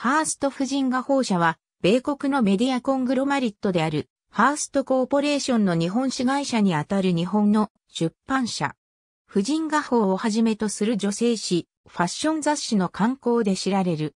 ハースト夫人画報社は、米国のメディアコングロマリットである、ハーストコーポレーションの日本紙会社にあたる日本の出版社。婦人画報をはじめとする女性誌、ファッション雑誌の刊行で知られる。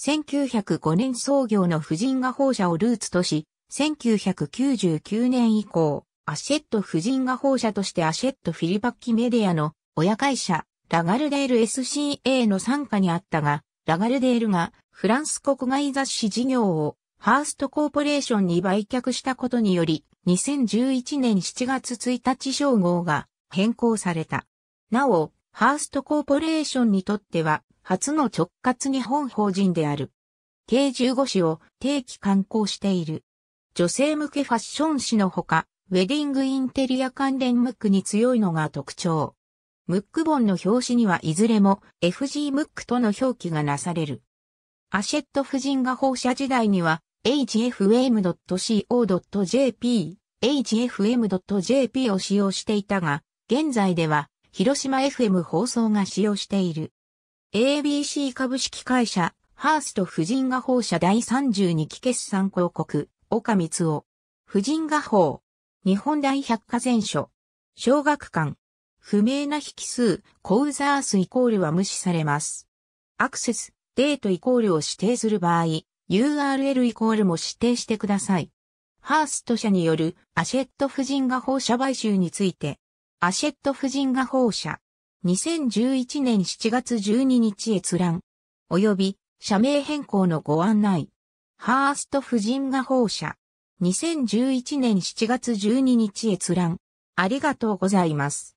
1905年創業の婦人画報社をルーツとし、1999年以降、アシェット婦人画報社としてアシェットフィリバッキメディアの親会社、ラガルデール SCA の参加にあったが、ラガルデールがフランス国外雑誌事業をハーストコーポレーションに売却したことにより、2011年7月1日称号が変更された。なお、ハーストコーポレーションにとっては、初の直轄日本法人である。計15誌を定期刊行している。女性向けファッション誌のほか、ウェディングインテリア関連ムックに強いのが特徴。ムック本の表紙にはいずれも FG ムックとの表記がなされる。アシェット夫人が放射時代には hfm.co.jp、hfm.jp を使用していたが、現在では広島 FM 放送が使用している。ABC 株式会社、ハースト婦人画報社第32期決算広告、岡光夫。婦人画報。日本大百科全書。小学館。不明な引数、コウザースイコールは無視されます。アクセス、デートイコールを指定する場合、URL イコールも指定してください。ハースト社によるアシェット婦人が放射買収について、アシェット婦人が放射、2011年7月12日閲覧、及び社名変更のご案内、ハースト婦人が放射、2011年7月12日閲覧、ありがとうございます。